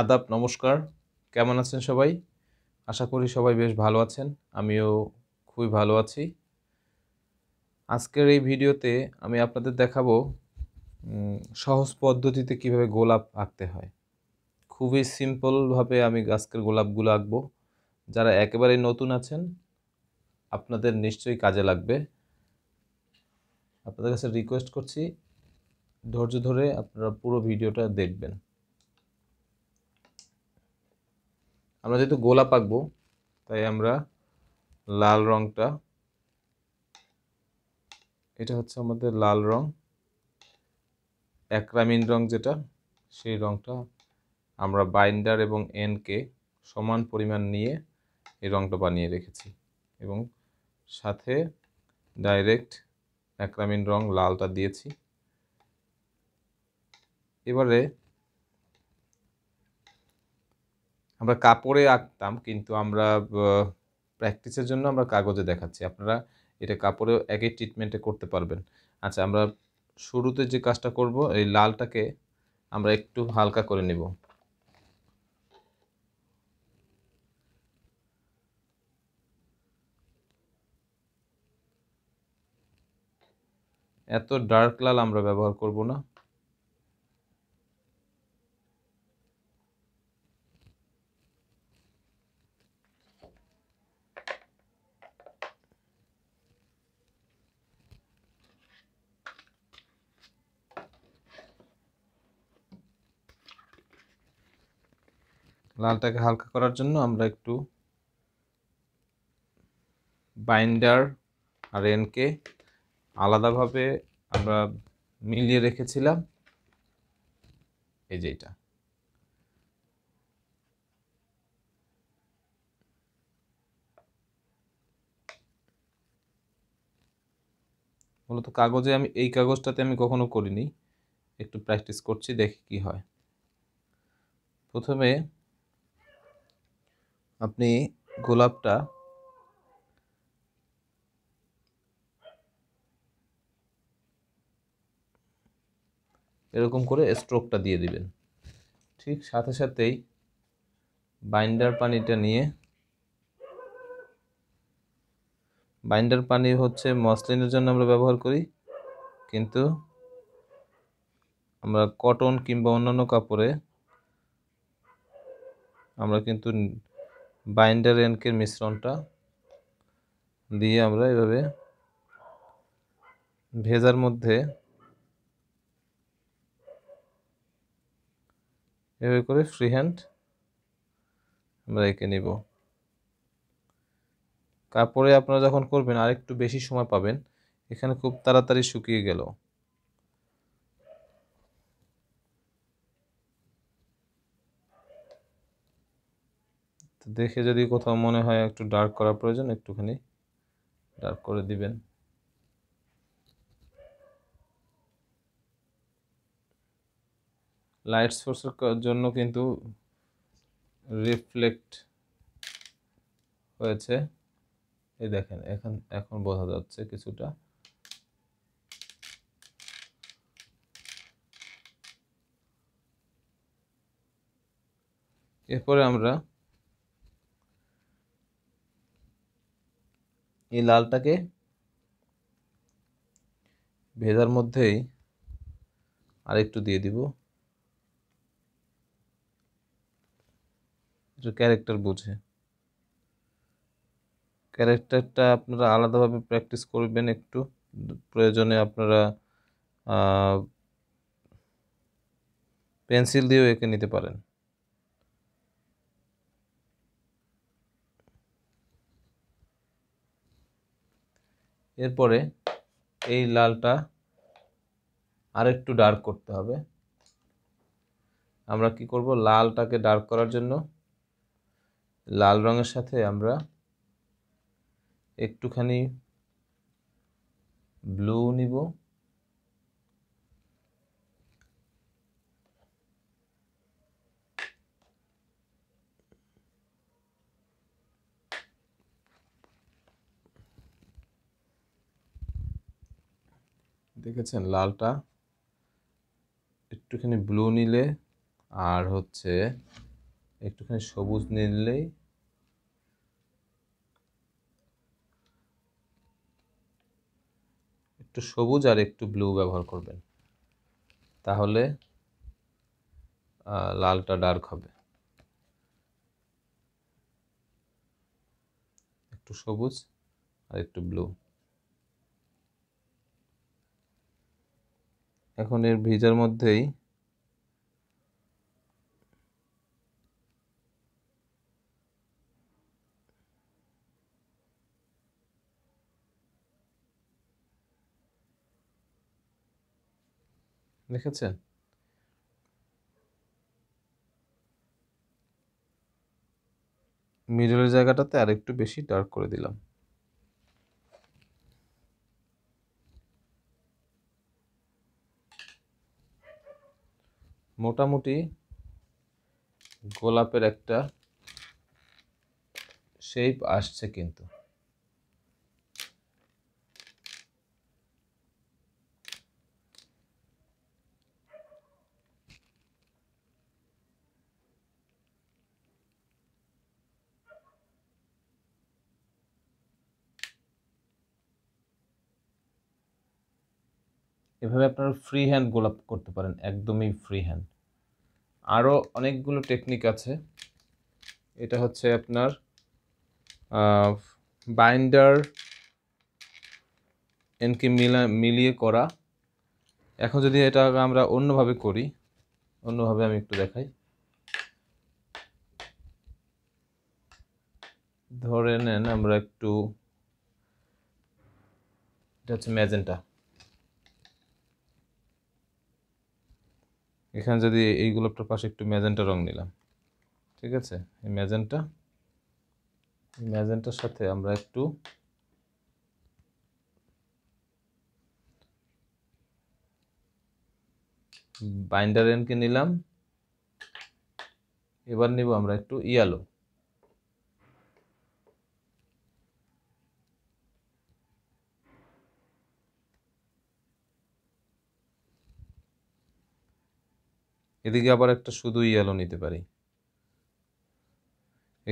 আদাব নমস্কার কেমন আছেন সবাই আশা করি সবাই বেশ ভালো আছেন আমিও খুবই ভালো আছি আজকের এই ভিডিওতে আমি আপনাদের দেখাবো সহজ পদ্ধতিতে কিভাবে গোলাপ আঁকতে হয় খুবই সিম্পলভাবে আমি আজকের গোলাপগুলো আঁকবো যারা একেবারে নতুন আছেন আপনাদের নিশ্চয়ই কাজে লাগবে আপনাদের কাছে রিকোয়েস্ট করছি ধৈর্য ধরে আপনারা পুরো ভিডিওটা দেখবেন আমরা যেহেতু গোলাপ আঁকবো তাই আমরা লাল রংটা এটা হচ্ছে আমাদের লাল রং অ্যাক্রামিন রং যেটা সেই রংটা আমরা বাইন্ডার এবং এনকে সমান পরিমাণ নিয়ে এই রংটা বানিয়ে রেখেছি এবং সাথে ডাইরেক্ট অ্যাক্রামিন রং লালটা দিয়েছি এবারে আমরা কাপড়ে আঁকতাম কিন্তু আমরা প্র্যাকটিসের জন্য আমরা কাগজে দেখাচ্ছি আপনারা এটা কাপড়ে একই ট্রিটমেন্টে করতে পারবেন আচ্ছা আমরা শুরুতে যে কাজটা করব এই লালটাকে আমরা একটু হালকা করে নেব এত ডার্ক লাল আমরা ব্যবহার করব না লালটাকে হালকা করার জন্য আমরা একটু বাইন্ডার আর এনকে আলাদাভাবে আমরা মিলিয়ে রেখেছিলাম এই যে এটা মূলত কাগজে আমি এই কাগজটাতে আমি কখনো করিনি একটু প্র্যাকটিস করছি দেখি কি হয় প্রথমে আপনি গোলাপটা এরকম করে স্ট্রোকটা দিয়ে দিবেন ঠিক সাথে সাথেই বাইন্ডার পানিটা নিয়ে বাইন্ডার পানি হচ্ছে মসলিনের জন্য আমরা ব্যবহার করি কিন্তু আমরা কটন কিংবা অন্যান্য কাপড়ে আমরা কিন্তু বাইন্ডার এনকের মিশ্রণটা দিয়ে আমরা এভাবে ভেজার মধ্যে এভাবে করে ফ্রি হ্যান্ড আমরা এঁকে নিব তারপরে আপনারা যখন করবেন আরেকটু বেশি সময় পাবেন এখানে খুব তাড়াতাড়ি শুকিয়ে গেল দেখে যদি কোথাও মনে হয় একটু ডার্ক করা প্রয়োজন একটুখানি ডার্ক করে দিবেন লাইট সোর্সের জন্য কিন্তু রিফ্লেক্ট হয়েছে এই দেখেন এখন এখন বোঝা যাচ্ছে কিছুটা এরপরে আমরা এই লালটাকে ভেজার মধ্যেই আরেকটু দিয়ে দিব এটা ক্যারেক্টার বুঝে ক্যারেক্টারটা আপনারা আলাদাভাবে প্র্যাকটিস করবেন একটু প্রয়োজনে আপনারা পেন্সিল দিয়েও এঁকে নিতে পারেন এরপরে এই লালটা আর একটু ডার্ক করতে হবে আমরা কি করব লালটাকে ডার্ক করার জন্য লাল রঙের সাথে আমরা একটুখানি ব্লু নিব দেখেছেন লালটা একটুখানি ব্লু নিলে আর হচ্ছে একটুখানি সবুজ নিলেই একটু সবুজ আর একটু ব্লু ব্যবহার করবেন তাহলে লালটা ডার্ক হবে একটু সবুজ আর একটু ব্লু এখন এর ভিজার মধ্যেই দেখেছেন মিডলের জায়গাটাতে আর একটু বেশি ডার্ক করে দিলাম মোটামুটি গোলাপের একটা শেপ আসছে কিন্তু এভাবে আপনারা ফ্রি হ্যান্ড গোলাপ করতে পারেন একদমই ফ্রি হ্যান্ড আরও অনেকগুলো টেকনিক আছে এটা হচ্ছে আপনার বাইন্ডার এনকে মিলা মিলিয়ে করা এখন যদি এটা আমরা অন্যভাবে করি অন্যভাবে আমি একটু দেখাই ধরে নেন আমরা একটু এটা হচ্ছে ম্যাজেন্টা এখানে যদি এই গোলাপটার পাশে একটু ম্যাজেন্টা রং নিলাম ঠিক আছে এই ম্যাজেন্টা ম্যাজেন্টার সাথে আমরা একটু বাইন্ডার এনকে নিলাম এবার নিব আমরা একটু ইয়ালো এদিকে আবার একটা শুধু ইয়ালো নিতে পারি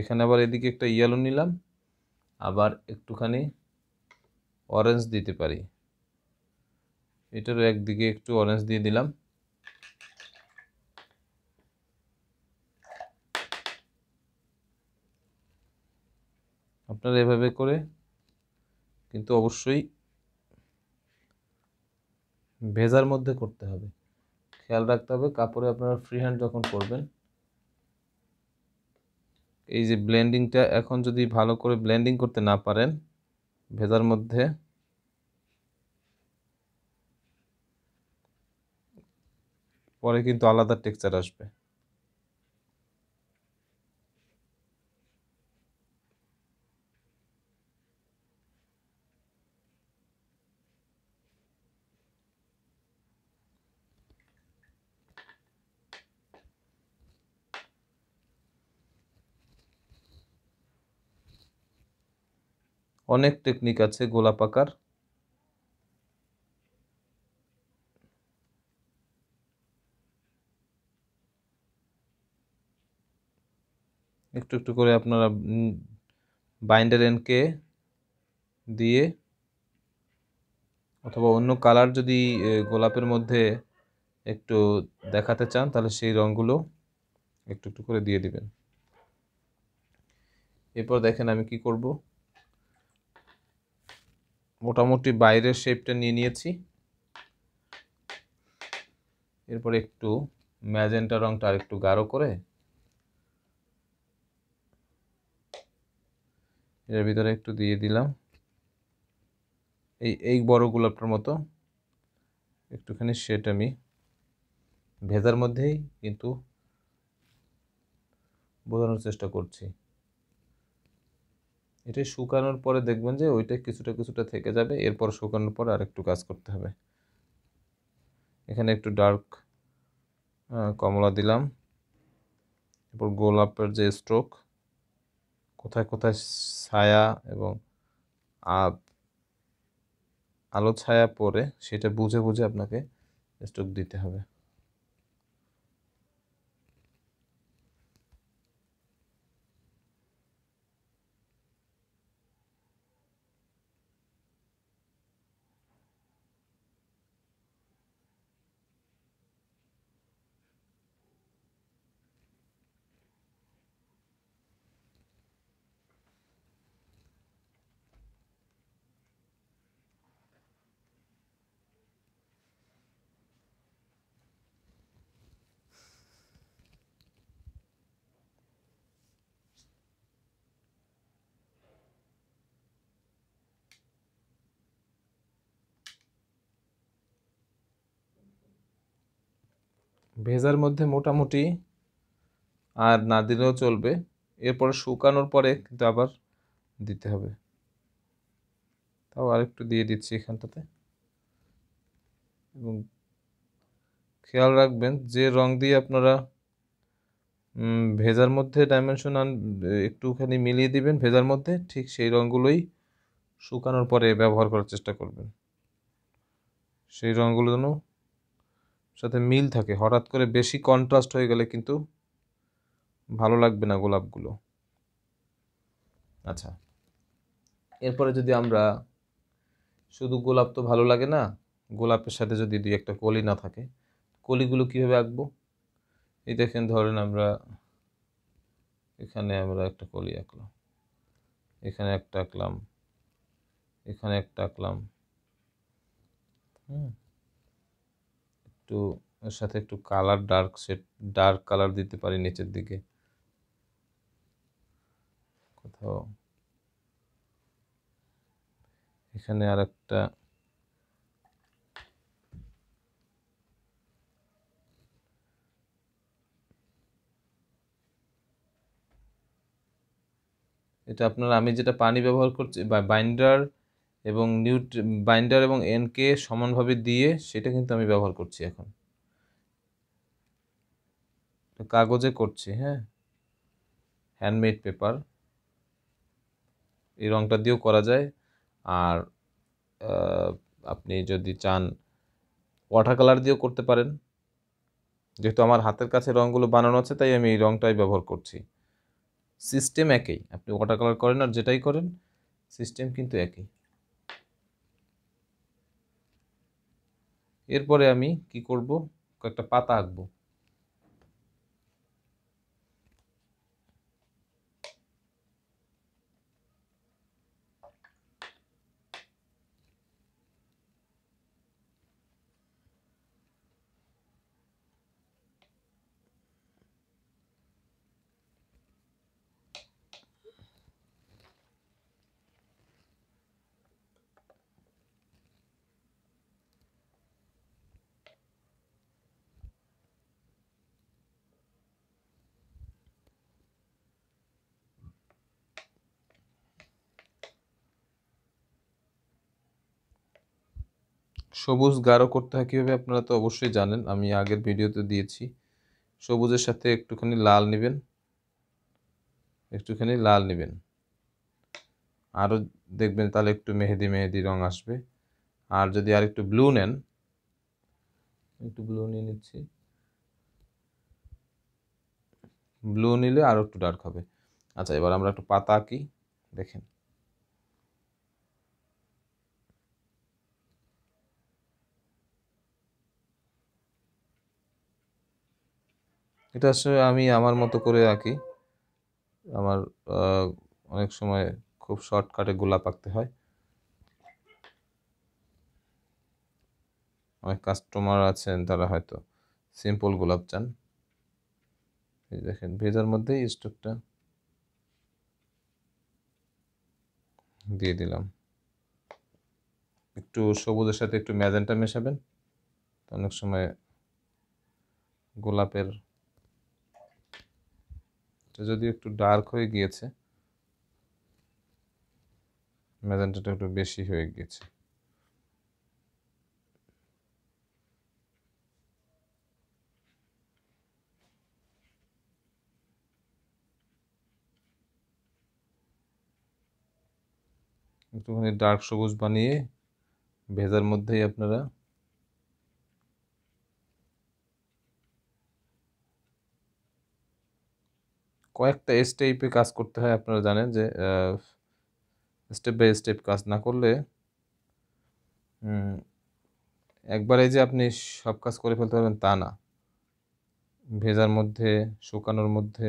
এখানে আবার এদিকে একটা ইয়ালো নিলাম আবার একটুখানি অরেঞ্জ দিতে পারি এটার একদিকে একটু অরেঞ্জ দিয়ে দিলাম আপনারা এভাবে করে কিন্তু অবশ্যই ভেজার মধ্যে করতে হবে খেয়াল রাখতে হবে কাপড়ে আপনারা ফ্রি হ্যান্ড যখন করবেন এই যে ব্লেন্ডিংটা এখন যদি ভালো করে ব্লেন্ডিং করতে না পারেন ভেজার মধ্যে পরে কিন্তু আলাদা টেক্সচার আসবে অনেক টেকনিক আছে গোলাপ আকার একটু একটু করে আপনারা বাইন্ডার এনকে দিয়ে অথবা অন্য কালার যদি গোলাপের মধ্যে একটু দেখাতে চান তাহলে সেই রঙগুলো একটু একটু করে দিয়ে দিবেন এরপর দেখেন আমি কি করব মোটামুটি বাইরের শেপটা নিয়ে নিয়েছি এরপর একটু ম্যাজেন্টা রঙটা আর একটু গাঢ় করে এর ভিতরে একটু দিয়ে দিলাম এই এই বড় গোলাপটার মতো একটুখানি সেট আমি ভেজার মধ্যেই কিন্তু বোঝানোর চেষ্টা করছি এটা শুকানোর পরে দেখবেন যে ওইটা কিছুটা কিছুটা থেকে যাবে এরপর শুকানোর পর আর একটু কাজ করতে হবে এখানে একটু ডার্ক কমলা দিলাম এরপর গোলাপের যে স্ট্রোক কোথায় কোথায় ছায়া এবং আদ আলো ছায়া পরে সেটা বুঝে বুঝে আপনাকে স্ট্রোক দিতে হবে ভেজার মধ্যে মোটামুটি আর না দিলেও চলবে এরপরে শুকানোর পরে কিন্তু আবার দিতে হবে তাও আরেকটু দিয়ে দিচ্ছি এখানটাতে এবং খেয়াল রাখবেন যে রং দিয়ে আপনারা ভেজার মধ্যে ডাইমেনশন আন একটুখানি মিলিয়ে দিবেন ভেজার মধ্যে ঠিক সেই রঙগুলোই শুকানোর পরে ব্যবহার করার চেষ্টা করবেন সেই রঙগুলো যেন সাথে মিল থাকে হঠাৎ করে বেশি কন্ট্রাস্ট হয়ে গেলে কিন্তু ভালো লাগবে না গোলাপগুলো আচ্ছা এরপরে যদি আমরা শুধু গোলাপ তো ভালো লাগে না গোলাপের সাথে যদি দুই একটা কলি না থাকে কলিগুলো কীভাবে আঁকবো এই দেখেন ধরেন আমরা এখানে আমরা একটা কলি আঁকলাম এখানে একটা আঁকলাম এখানে একটা আঁকলাম হুম একটু সাথে একটু colour dark shade dark colour দিতে পারি নিচের দিকে কোথাও এখানে আর একটা এটা আপনার আমি যেটা পানি ব্যবহার করছি বা বাইন্ডার এবং নিউট বাইন্ডার এবং এনকে সমানভাবে দিয়ে সেটা কিন্তু আমি ব্যবহার করছি এখন কাগজে করছি হ্যাঁ হ্যান্ডমেড পেপার এই রঙটা দিয়েও করা যায় আর আপনি যদি চান ওয়াটার কালার দিয়েও করতে পারেন যেহেতু আমার হাতের কাছে রঙগুলো বানানো আছে তাই আমি এই রঙটাই ব্যবহার করছি সিস্টেম একই আপনি ওয়াটার কালার করেন আর যেটাই করেন সিস্টেম কিন্তু একই এরপরে আমি কি করব কয়েকটা পাতা আঁকবো সবুজ গাঢ় করতে হয় কীভাবে আপনারা তো অবশ্যই জানেন আমি আগের ভিডিওতে দিয়েছি সবুজের সাথে একটুখানি লাল নেবেন একটুখানি লাল নেবেন আরও দেখবেন তাহলে একটু মেহেদি মেহেদি রং আসবে আর যদি আর একটু ব্লু নেন একটু ব্লু নিয়ে নিচ্ছি ব্লু নিলে আরও একটু ডার্ক হবে আচ্ছা এবার আমরা একটু পাতা আঁকি দেখেন এটা আসলে আমি আমার মতো করে আঁকি আমার অনেক সময় খুব শর্টকাটে গোলাপ আঁকতে হয় অনেক কাস্টমার আছেন তারা হয়তো সিম্পল গোলাপ চান এই দেখেন ভেজার মধ্যেই স্টোকটা দিয়ে দিলাম একটু সবুজের সাথে একটু ম্যাজেন্টা মেশাবেন অনেক সময় গোলাপের এটা যদি একটু ডার্ক হয়ে গিয়েছে ম্যাজেন্টাটা একটু বেশি হয়ে গিয়েছে একটুখানি ডার্ক সবুজ বানিয়ে ভেজার মধ্যেই আপনারা কয়েকটা স্টেপে কাজ করতে হয় আপনারা জানেন যে স্টেপ বাই স্টেপ কাজ না করলে একবারে যে আপনি সব কাজ করে ফেলতে পারবেন তা না ভেজার মধ্যে শুকানোর মধ্যে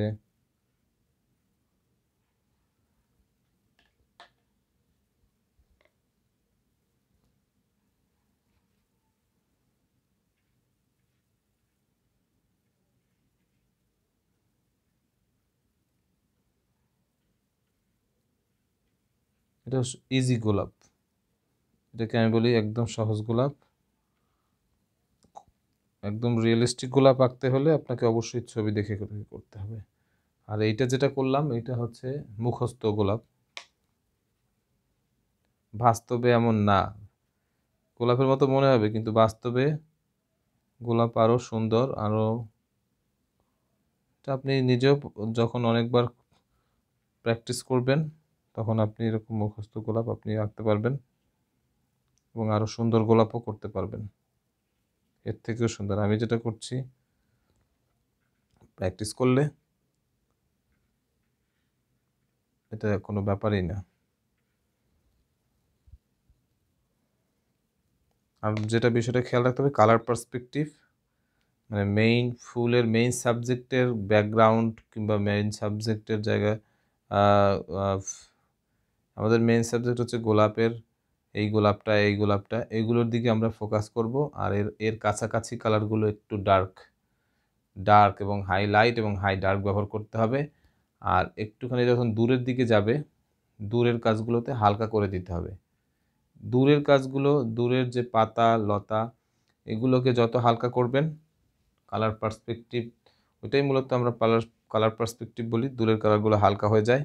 এটা ইজি গোলাপ এটাকে আমি বলি একদম সহজ গোলাপ একদম রিয়েলিস্টিক গোলাপ আঁকতে হলে আপনাকে অবশ্যই ছবি দেখে করতে হবে আর এইটা যেটা করলাম এটা হচ্ছে মুখস্থ গোলাপ বাস্তবে এমন না গোলাপের মতো মনে হবে কিন্তু বাস্তবে গোলাপ আরও সুন্দর আরও আপনি নিজেও যখন অনেকবার প্র্যাকটিস করবেন তখন আপনি এরকম মুখস্থ গোলাপ আপনি আঁকতে পারবেন এবং আরও সুন্দর গোলাপও করতে পারবেন এর থেকেও সুন্দর আমি যেটা করছি প্র্যাকটিস করলে এটা কোনো ব্যাপারই না আর যেটা বিষয়টা খেয়াল রাখতে হবে কালার পার্সপেক্টিভ মানে মেইন ফুলের মেইন সাবজেক্টের ব্যাকগ্রাউন্ড কিংবা মেইন সাবজেক্টের জায়গায় আমাদের মেন সাবজেক্ট হচ্ছে গোলাপের এই গোলাপটা এই গোলাপটা এইগুলোর দিকে আমরা ফোকাস করব আর এর এর কাছাকাছি কালারগুলো একটু ডার্ক ডার্ক এবং হাই লাইট এবং হাই ডার্ক ব্যবহার করতে হবে আর একটুখানি যখন দূরের দিকে যাবে দূরের কাজগুলোতে হালকা করে দিতে হবে দূরের কাজগুলো দূরের যে পাতা লতা এগুলোকে যত হালকা করবেন কালার পার্সপেক্টিভ ওইটাই মূলত আমরা কালার কালার পার্সপেক্টিভ বলি দূরের কালারগুলো হালকা হয়ে যায়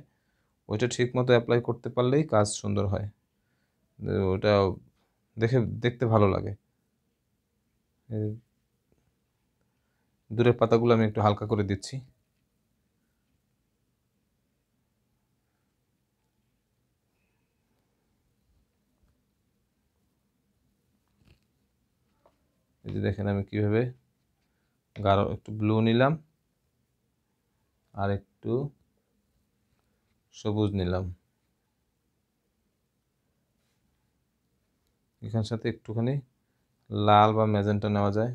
ওইটা ঠিক মতো অ্যাপ্লাই করতে পারলেই কাজ সুন্দর হয় ওটা দেখে দেখতে ভালো লাগে দূরের পাতাগুলো আমি একটু হালকা করে দিচ্ছি দেখেন আমি কিভাবে গাঢ় একটু ব্লু নিলাম আর একটু সবুজ নিলাম এখান সাথে একটুখানি লাল বা মেজেন্টা নেওয়া যায়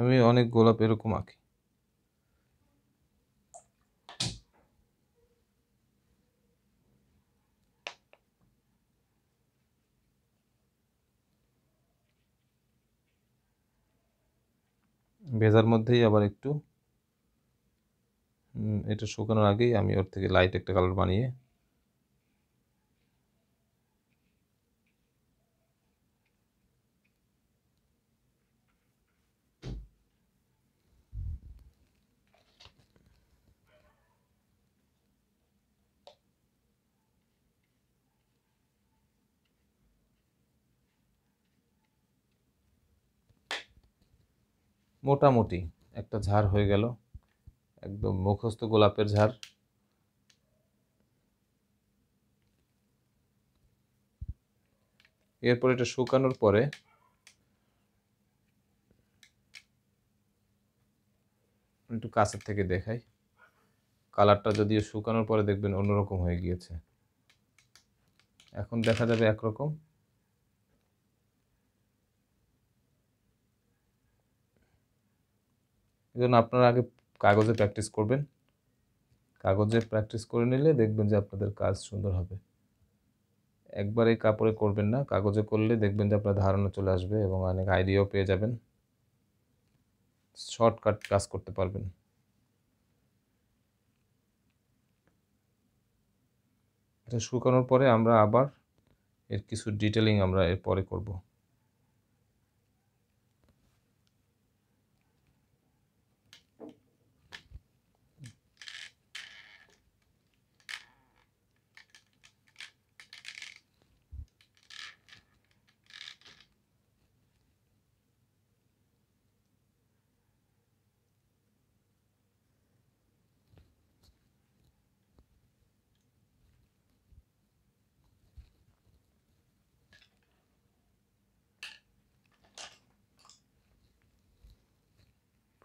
আমি অনেক গোলাপ এরকম আঁকি ভেজার মধ্যেই আবার একটু এটা শুকানোর আগেই আমি ওর থেকে লাইট একটা কালার বানিয়ে মোটামুটি একটা ঝাড় হয়ে গেল একদম মুখস্থ গোলাপের ঝাড় এরপর এটা শুকানোর পরে একটু কাছের থেকে দেখাই কালারটা যদিও শুকানোর পরে দেখবেন অন্যরকম হয়ে গিয়েছে এখন দেখা যাবে একরকম এই জন্য আপনারা আগে কাগজে প্র্যাকটিস করবেন কাগজে প্র্যাকটিস করে নিলে দেখবেন যে আপনাদের কাজ সুন্দর হবে একবার এই কাপড়ে করবেন না কাগজে করলে দেখবেন যে আপনার ধারণা চলে আসবে এবং অনেক আইডিয়াও পেয়ে যাবেন শর্টকাট কাজ করতে পারবেন এটা শুকানোর পরে আমরা আবার এর কিছু ডিটেলিং আমরা এরপরে করবো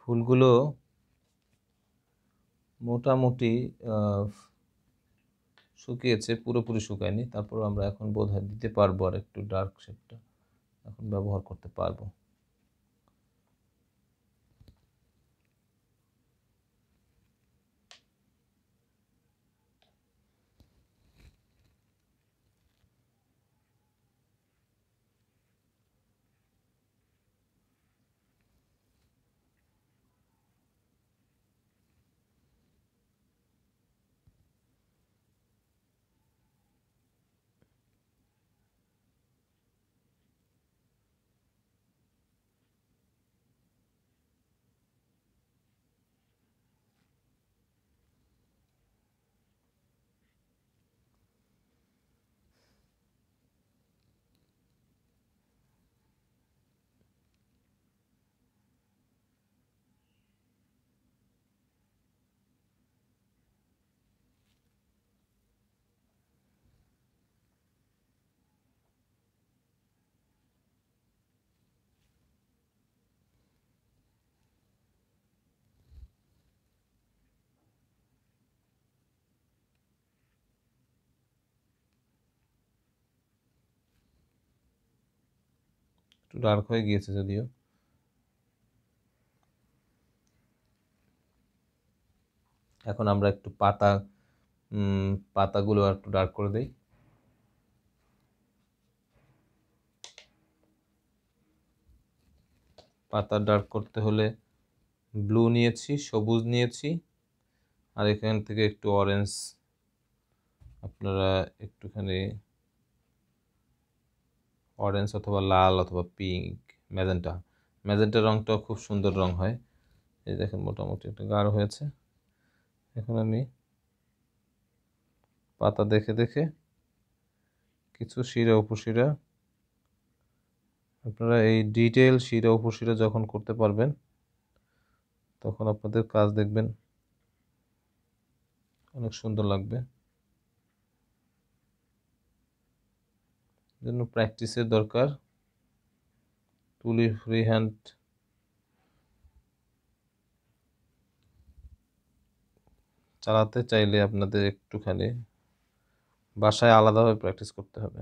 ফুলগুলো মোটামুটি শুকিয়েছে পুরোপুরি শুকায়নি তারপর আমরা এখন বোধহয় দিতে পারবো আর একটু ডার্ক শেডটা এখন ব্যবহার করতে পারবো একটু ডার্ক হয়ে গিয়েছে যদিও এখন আমরা একটু পাতা পাতাগুলো একটু ডার্ক করে দেই পাতা ডার্ক করতে হলে ব্লু নিয়েছি সবুজ নিয়েছি আর এখান থেকে একটু অরেঞ্জ আপনারা একটুখানি অরেঞ্জ অথবা লাল অথবা পিঙ্ক ম্যাজেন্টা ম্যাজেন্টা রঙটাও খুব সুন্দর রঙ হয় এই দেখেন মোটামুটি একটা গাঢ় হয়েছে এখন আমি পাতা দেখে দেখে কিছু শিরা উপশিরা আপনারা এই ডিটেল শিরা উপশিরা যখন করতে পারবেন তখন আপনাদের কাজ দেখবেন অনেক সুন্দর লাগবে জন্য প্র্যাকটিসের দরকার তুলি ফ্রি হ্যান্ড চালাতে চাইলে আপনাদের একটুখানি বাসায় আলাদাভাবে প্র্যাকটিস করতে হবে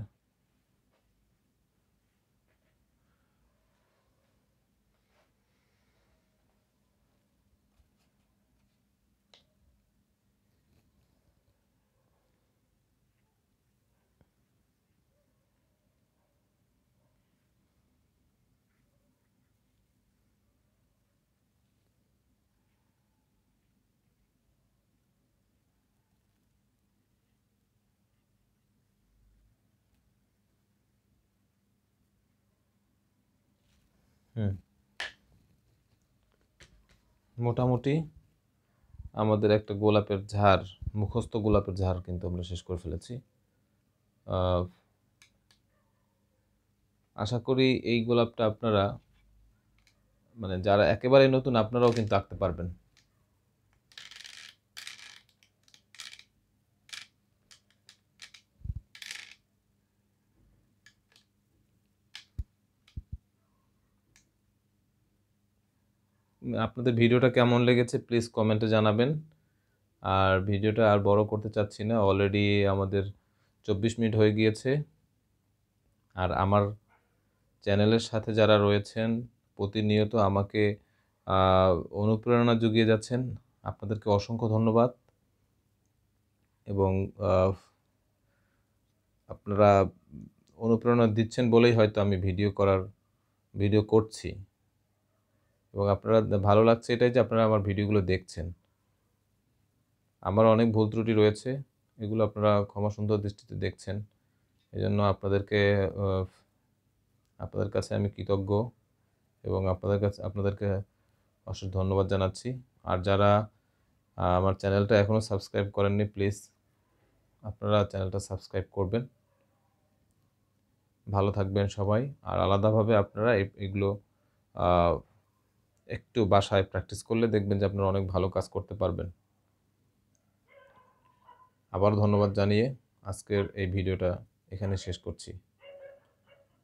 মোটামুটি আমাদের একটা গোলাপের ঝাড় মুখস্থ গোলাপের ঝাড় কিন্তু আমরা শেষ করে ফেলেছি আশা করি এই গোলাপটা আপনারা মানে যারা একেবারে নতুন আপনারাও কিন্তু আঁকতে পারবেন আপনাদের ভিডিওটা কেমন লেগেছে প্লিজ কমেন্টে জানাবেন আর ভিডিওটা আর বড় করতে চাচ্ছি না অলরেডি আমাদের চব্বিশ মিনিট হয়ে গিয়েছে আর আমার চ্যানেলের সাথে যারা রয়েছেন প্রতিনিয়ত আমাকে অনুপ্রেরণা জুগিয়ে যাচ্ছেন আপনাদেরকে অসংখ্য ধন্যবাদ এবং আপনারা অনুপ্রেরণা দিচ্ছেন বলেই হয়তো আমি ভিডিও করার ভিডিও করছি এবং আপনারা ভালো লাগছে এটাই যে আপনারা আমার ভিডিওগুলো দেখছেন আমার অনেক ভুল ত্রুটি রয়েছে এগুলো আপনারা ক্ষমা সুন্দর দৃষ্টিতে দেখছেন এই জন্য আপনাদেরকে আপনাদের কাছে আমি কৃতজ্ঞ এবং আপনাদের কাছে আপনাদেরকে অশেষ ধন্যবাদ জানাচ্ছি আর যারা আমার চ্যানেলটা এখনও সাবস্ক্রাইব করেননি প্লিজ আপনারা চ্যানেলটা সাবস্ক্রাইব করবেন ভালো থাকবেন সবাই আর আলাদাভাবে আপনারা এগুলো একটু বাসায় প্র্যাকটিস করলে দেখবেন যে আপনারা অনেক ভালো কাজ করতে পারবেন আবার ধন্যবাদ জানিয়ে আজকের এই ভিডিওটা এখানে শেষ করছি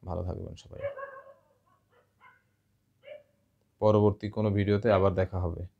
ভালো থাকবেন সবাই পরবর্তী কোনো ভিডিওতে আবার দেখা হবে